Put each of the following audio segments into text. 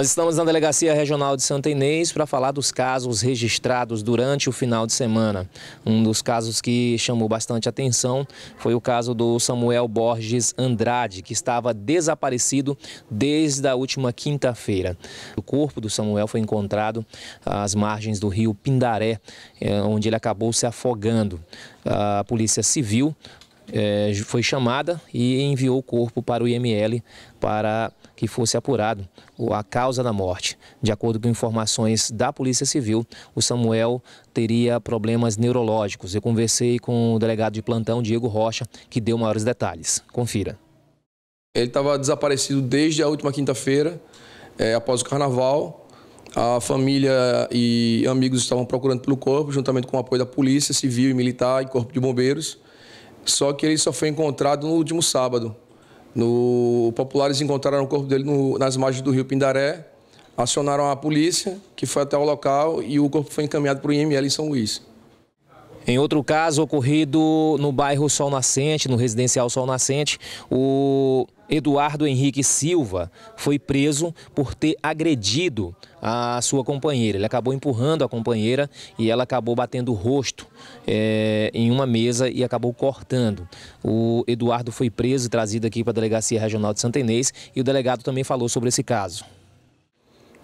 Nós estamos na Delegacia Regional de Santa Inês para falar dos casos registrados durante o final de semana. Um dos casos que chamou bastante atenção foi o caso do Samuel Borges Andrade, que estava desaparecido desde a última quinta-feira. O corpo do Samuel foi encontrado às margens do rio Pindaré, eh, onde ele acabou se afogando. A Polícia Civil é, foi chamada e enviou o corpo para o IML para que fosse apurado a causa da morte. De acordo com informações da Polícia Civil, o Samuel teria problemas neurológicos. Eu conversei com o delegado de plantão, Diego Rocha, que deu maiores detalhes. Confira. Ele estava desaparecido desde a última quinta-feira, é, após o carnaval. A família e amigos estavam procurando pelo corpo, juntamente com o apoio da polícia civil e militar e corpo de bombeiros. Só que ele só foi encontrado no último sábado. No, populares encontraram o corpo dele no, nas margens do rio Pindaré, acionaram a polícia, que foi até o local, e o corpo foi encaminhado para o IML em São Luís. Em outro caso ocorrido no bairro Sol Nascente, no residencial Sol Nascente, o Eduardo Henrique Silva foi preso por ter agredido a sua companheira. Ele acabou empurrando a companheira e ela acabou batendo o rosto é, em uma mesa e acabou cortando. O Eduardo foi preso e trazido aqui para a Delegacia Regional de Santa Inês e o delegado também falou sobre esse caso.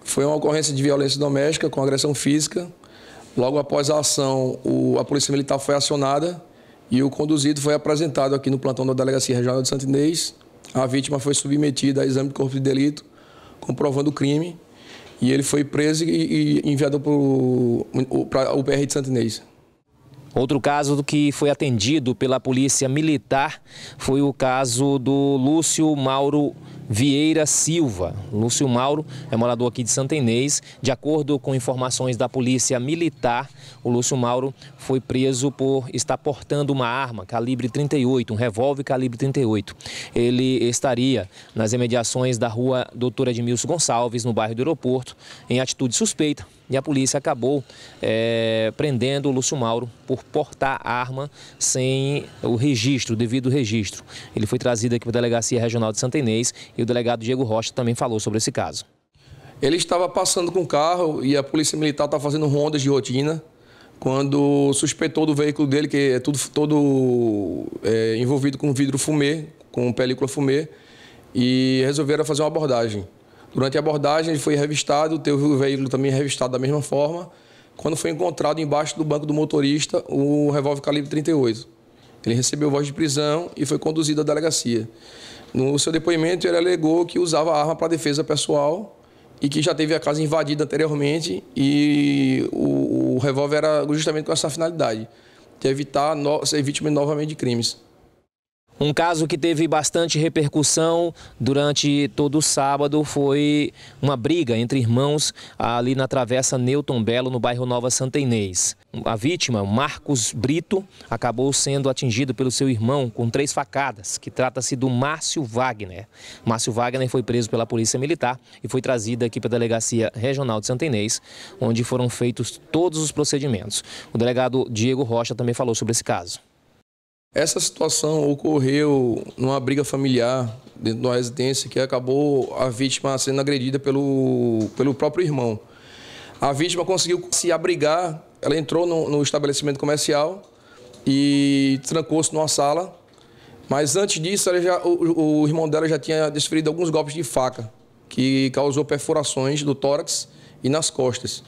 Foi uma ocorrência de violência doméstica com agressão física Logo após a ação, o, a Polícia Militar foi acionada e o conduzido foi apresentado aqui no plantão da Delegacia Regional de Santinês. A vítima foi submetida a exame de corpo de delito, comprovando o crime. E ele foi preso e, e enviado para o PR de Santinês. Outro caso do que foi atendido pela Polícia Militar foi o caso do Lúcio Mauro Vieira Silva. Lúcio Mauro é morador aqui de Santa Inês. De acordo com informações da polícia militar, o Lúcio Mauro foi preso por estar portando uma arma calibre 38, um revólver calibre 38. Ele estaria nas imediações da rua Doutora Edmilson Gonçalves, no bairro do aeroporto, em atitude suspeita. E a polícia acabou é, prendendo o Lúcio Mauro por portar arma sem o registro, o devido registro. Ele foi trazido aqui para a Delegacia Regional de Santa Inês e o delegado Diego Rocha também falou sobre esse caso. Ele estava passando com o carro e a polícia militar estava fazendo rondas de rotina quando suspeitou do veículo dele, que é tudo, todo é, envolvido com vidro fumê, com película fumê, e resolveram fazer uma abordagem. Durante a abordagem, ele foi revistado, teve o veículo também revistado da mesma forma. Quando foi encontrado embaixo do banco do motorista o revólver calibre 38. Ele recebeu voz de prisão e foi conduzido à delegacia. No seu depoimento, ele alegou que usava a arma para defesa pessoal e que já teve a casa invadida anteriormente e o, o revólver era justamente com essa finalidade, de evitar no, ser vítima novamente de crimes. Um caso que teve bastante repercussão durante todo o sábado foi uma briga entre irmãos ali na Travessa Newton Belo, no bairro Nova Santa Inês. A vítima, Marcos Brito, acabou sendo atingido pelo seu irmão com três facadas, que trata-se do Márcio Wagner. Márcio Wagner foi preso pela Polícia Militar e foi trazido aqui para a Delegacia Regional de Santa Inês, onde foram feitos todos os procedimentos. O delegado Diego Rocha também falou sobre esse caso. Essa situação ocorreu numa briga familiar dentro de uma residência que acabou a vítima sendo agredida pelo, pelo próprio irmão. A vítima conseguiu se abrigar, ela entrou no, no estabelecimento comercial e trancou-se numa sala. Mas antes disso, já, o, o, irmão dela já tinha desferido alguns golpes de faca, que causou perfurações do tórax e nas costas.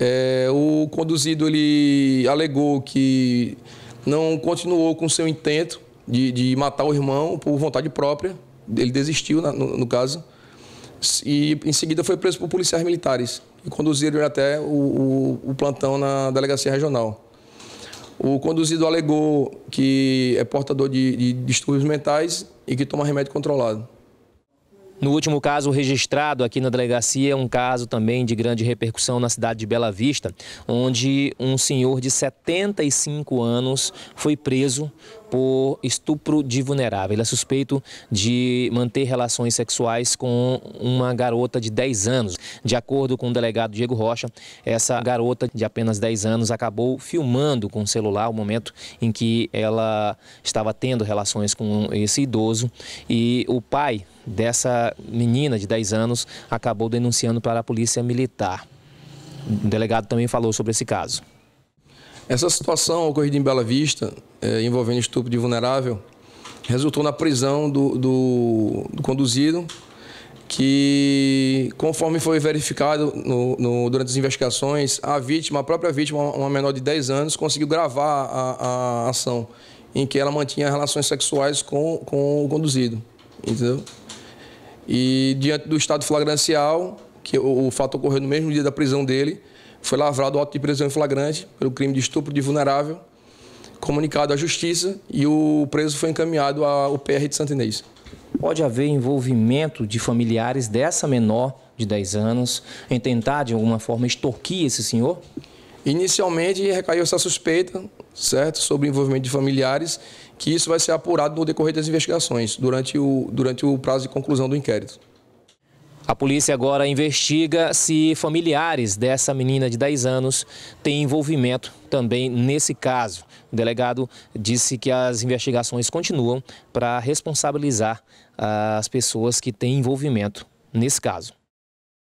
É, o conduzido ele alegou que não continuou com seu intento de, de matar o irmão por vontade própria. Ele desistiu, na, no, no, caso. E em seguida foi preso por policiais militares e conduziram até o, o, o plantão na delegacia regional. O conduzido alegou que é portador de, de distúrbios mentais e que toma remédio controlado. No último caso registrado aqui na delegacia, é um caso também de grande repercussão na cidade de Bela Vista, onde um senhor de 75 anos foi preso por estupro de vulnerável. Ele é suspeito de manter relações sexuais com uma garota de 10 anos. De acordo com o delegado Diego Rocha, essa garota de apenas 10 anos acabou filmando com o celular o momento em que ela estava tendo relações com esse idoso e o pai dessa menina de 10 anos acabou denunciando para a polícia militar. O delegado também falou sobre esse caso. Essa situação ocorrida em Bela Vista, é, envolvendo estupro de vulnerável, resultou na prisão do, do, do conduzido, que, conforme foi verificado no, no, durante as investigações, a vítima, a própria vítima, uma menor de 10 anos, conseguiu gravar a, a ação em que ela mantinha relações sexuais com, com o conduzido, entendeu? E diante do estado flagrancial, que o, o fato ocorreu no mesmo dia da prisão dele, foi lavrado o auto de prisão em flagrante pelo crime de estupro de vulnerável, comunicado à Justiça e o preso foi encaminhado ao PR de Santa Inês. Pode haver envolvimento de familiares dessa menor de 10 anos em tentar, de alguma forma, extorquir esse senhor? Inicialmente recaiu essa suspeita, certo, sobre envolvimento de familiares, que isso vai ser apurado no decorrer das investigações, durante o, durante o prazo de conclusão do inquérito. A polícia agora investiga se familiares dessa menina de 10 anos têm envolvimento também nesse caso. O delegado disse que as investigações continuam para responsabilizar ah, as pessoas que têm envolvimento nesse caso.